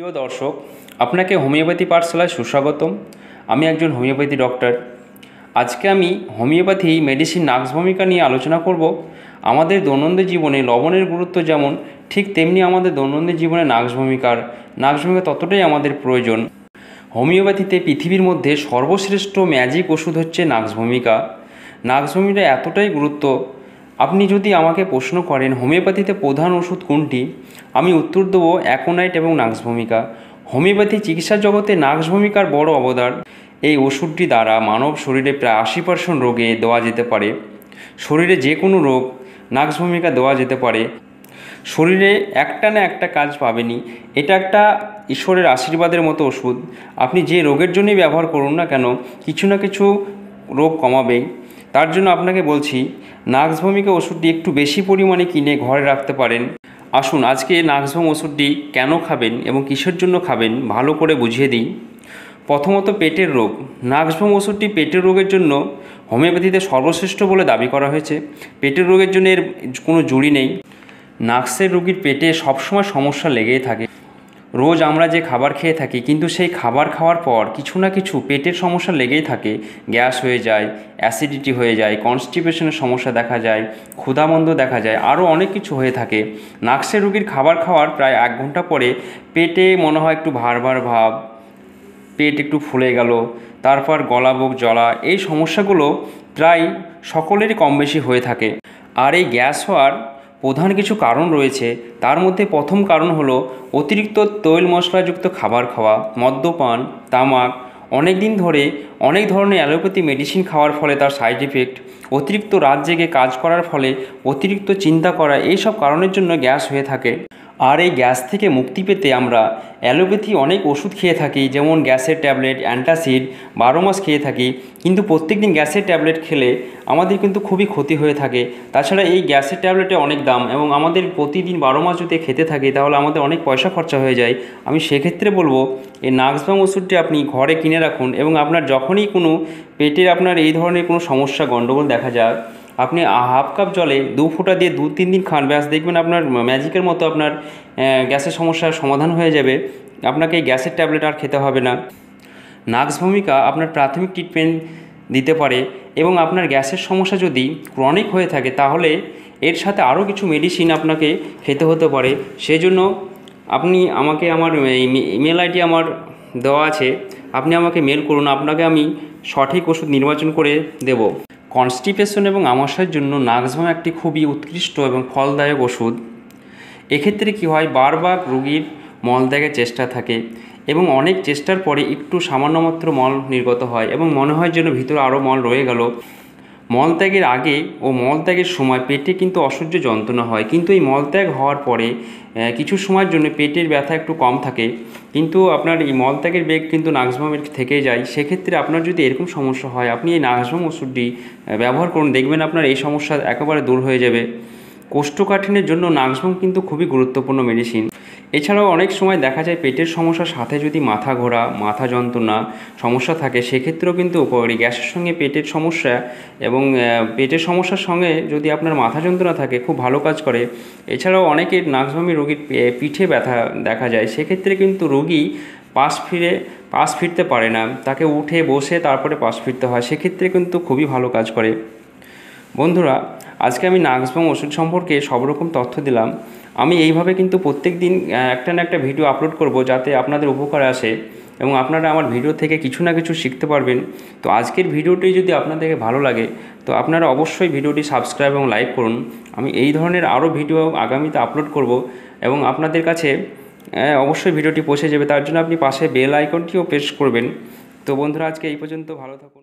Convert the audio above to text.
প্রিয় দর্শক আপনাকে হোমিওপ্যাথি পাঠশালায় সুস্বাগতম আমি একজন হোমিওপ্যাথি ডক্টর আজকে আমি হোমিওপ্যাথি মেডিসিন নাক্স ভূমিকা নিয়ে আলোচনা করব আমাদের দৈনন্দিন জীবনে লবণের গুরুত্ব যেমন ঠিক তেমনি আমাদের দৈনন্দিন জীবনে নাক্স ভূমিকার নাক্স ভূমিকা ততটাই আমাদের প্রয়োজন হোমিওপ্যাথিতে পৃথিবীর মধ্যে সর্বশ্রেষ্ঠ ম্যাজিক ওষুধ হচ্ছে নাক্স ভূমিকা নাক্স ভূমিকা এতটাই গুরুত্ব আপনি যদি আমাকে প্রশ্ন করেন হোমিওপ্যাথিতে প্রধান ওষুধ কোনটি আমি উত্তর দেবো অ্যাকোনাইট এবং নাক্সভূমিকা হোমিওপ্যাথি চিকিৎসা জগতে নাক্সভূমিকার বড় অবদান এই ওষুধটি দ্বারা মানব শরীরে প্রায় আশি পার্সেন্ট রোগে দেওয়া যেতে পারে শরীরে যে কোনো রোগ নাক্সভূমিকা দেওয়া যেতে পারে শরীরে একটা না একটা কাজ পাবেনি এটা একটা ঈশ্বরের আশীর্বাদের মতো ওষুধ আপনি যে রোগের জন্যই ব্যবহার করুন না কেন কিছু না কিছু রোগ কমাবেই তার জন্য আপনাকে বলছি নাগসভূমিকা ওষুধটি একটু বেশি পরিমাণে কিনে ঘরে রাখতে পারেন আসুন আজকে নাক্সভম ওষুধটি কেন খাবেন এবং কিসের জন্য খাবেন ভালো করে বুঝিয়ে দিই প্রথমত পেটের রোগ নাক্সভম ওষুধটি পেটের রোগের জন্য হোমিওপ্যাথিতে সর্বশ্রেষ্ঠ বলে দাবি করা হয়েছে পেটের রোগের জন্য এর কোনো জুড়ি নেই নাক্সের রোগীর পেটে সবসময় সমস্যা লেগেই থাকে রোজ আমরা যে খাবার খেয়ে থাকি কিন্তু সেই খাবার খাওয়ার পর কিছু না কিছু পেটের সমস্যা লেগেই থাকে গ্যাস হয়ে যায় অ্যাসিডিটি হয়ে যায় কনস্টিপেশনের সমস্যা দেখা যায় ক্ষুধামন্দ দেখা যায় আরও অনেক কিছু হয়ে থাকে নাক্সের রুগীর খাবার খাওয়ার প্রায় এক ঘন্টা পরে পেটে মনে হয় একটু ভার ভার ভাব পেট একটু ফুলে গেল তারপর গলা বুক জলা এই সমস্যাগুলো প্রায় সকলেরই কম বেশি হয়ে থাকে আর এই গ্যাস হওয়ার প্রধান কিছু কারণ রয়েছে তার মধ্যে প্রথম কারণ হলো অতিরিক্ত তৈল মশলাযুক্ত খাবার খাওয়া মদ্যপান তামাক অনেক দিন ধরে অনেক ধরনের অ্যালোপ্যাথি মেডিসিন খাওয়ার ফলে তার সাইড এফেক্ট অতিরিক্ত রাত জেগে কাজ করার ফলে অতিরিক্ত চিন্তা করা এইসব কারণের জন্য গ্যাস হয়ে থাকে আর এই গ্যাস থেকে মুক্তি পেতে আমরা অ্যালোপ্যাথি অনেক ওষুধ খেয়ে থাকি যেমন গ্যাসের ট্যাবলেট অ্যান্টাসিড বারো মাস খেয়ে থাকি কিন্তু প্রত্যেক দিন গ্যাসের ট্যাবলেট খেলে আমাদের কিন্তু খুবই ক্ষতি হয়ে থাকে তাছাড়া এই গ্যাসের ট্যাবলেটে অনেক দাম এবং আমাদের প্রতিদিন বারো মাস যদি খেতে থাকে তাহলে আমাদের অনেক পয়সা খরচা হয়ে যায় আমি সেক্ষেত্রে বলবো এই নাক্সবাম ওষুধটি আপনি ঘরে কিনে রাখুন এবং আপনার যখনই কোনো পেটের আপনার এই ধরনের কোনো সমস্যা গণ্ডগোল দেখা যায় আপনি হাফ কাপ জলে দু ফুটা দিয়ে দু তিন দিন খান ব্যাস দেখবেন আপনার ম্যাজিকের মতো আপনার গ্যাসের সমস্যার সমাধান হয়ে যাবে আপনাকে গ্যাসের ট্যাবলেট আর খেতে হবে না নাক্স ভূমিকা আপনার প্রাথমিক ট্রিটমেন্ট দিতে পারে এবং আপনার গ্যাসের সমস্যা যদি ক্রনিক হয়ে থাকে তাহলে এর সাথে আরও কিছু মেডিসিন আপনাকে খেতে হতে পারে সেজন্য আপনি আমাকে আমার ইমেল আইডি আমার দেওয়া আছে আপনি আমাকে মেল করুন আপনাকে আমি সঠিক ওষুধ নির্বাচন করে দেব কনস্টিপেশন এবং আমাশয়ের জন্য নাক্সভাম একটি খুবই উৎকৃষ্ট এবং ফলদায়ক ওষুধ এক্ষেত্রে কি হয় বারবার রুগীর মলত্যাগের চেষ্টা থাকে এবং অনেক চেষ্টার পরে একটু সামান্যমাত্র মল নির্গত হয় এবং মনে হয় যেন ভিতরে আরও মল রয়ে গেল মলত্যাগের আগে ও মলত্যাগের সময় পেটে কিন্তু অসহ্য যন্ত্রণা হয় কিন্তু এই মলত্যাগ হওয়ার পরে কিছু সময়ের জন্য পেটের ব্যথা একটু কম থাকে কিন্তু আপনার এই মলত্যাগের বেগ কিন্তু নাক্সভমের থেকে যায় সেক্ষেত্রে আপনার যদি এরকম সমস্যা হয় আপনি এই নাক্সভম ওষুধটি ব্যবহার করুন দেখবেন আপনার এই সমস্যা একেবারে দূর হয়ে যাবে কোষ্ঠকাঠিন্যের জন্য নাক্সভম কিন্তু খুবই গুরুত্বপূর্ণ মেডিসিন এছাড়াও অনেক সময় দেখা যায় পেটের সমস্যার সাথে যদি মাথা ঘোরা মাথা যন্ত্রণা সমস্যা থাকে সেক্ষেত্রেও কিন্তু উপকারী গ্যাসের সঙ্গে পেটের সমস্যা এবং পেটের সমস্যার সঙ্গে যদি আপনার মাথা যন্ত্রণা থাকে খুব ভালো কাজ করে এছাড়াও অনেকের নাকজমি রোগীর পিঠে ব্যথা দেখা যায় সেক্ষেত্রে কিন্তু রোগী পাশ ফিরে পাশ ফিরতে পারে না তাকে উঠে বসে তারপরে পাশ ফিরতে হয় সেক্ষেত্রে কিন্তু খুবই ভালো কাজ করে বন্ধুরা আজকে আমি নাকজম ওষুধ সম্পর্কে সব রকম তথ্য দিলাম আমি এইভাবে কিন্তু প্রত্যেক দিন একটা না একটা ভিডিও আপলোড করব যাতে আপনাদের উপকার আসে এবং আপনারা আমার ভিডিও থেকে কিছু না কিছু শিখতে পারবেন তো আজকের ভিডিওটি যদি আপনাদেরকে ভালো লাগে তো আপনারা অবশ্যই ভিডিওটি সাবস্ক্রাইব এবং লাইক করুন আমি এই ধরনের আরও ভিডিও আগামীতে আপলোড করব এবং আপনাদের কাছে অবশ্যই ভিডিওটি পৌঁছে যাবে তার জন্য আপনি পাশে বেল আইকনটিও প্রেস করবেন তো বন্ধুরা আজকে এই পর্যন্ত ভালো থাকুন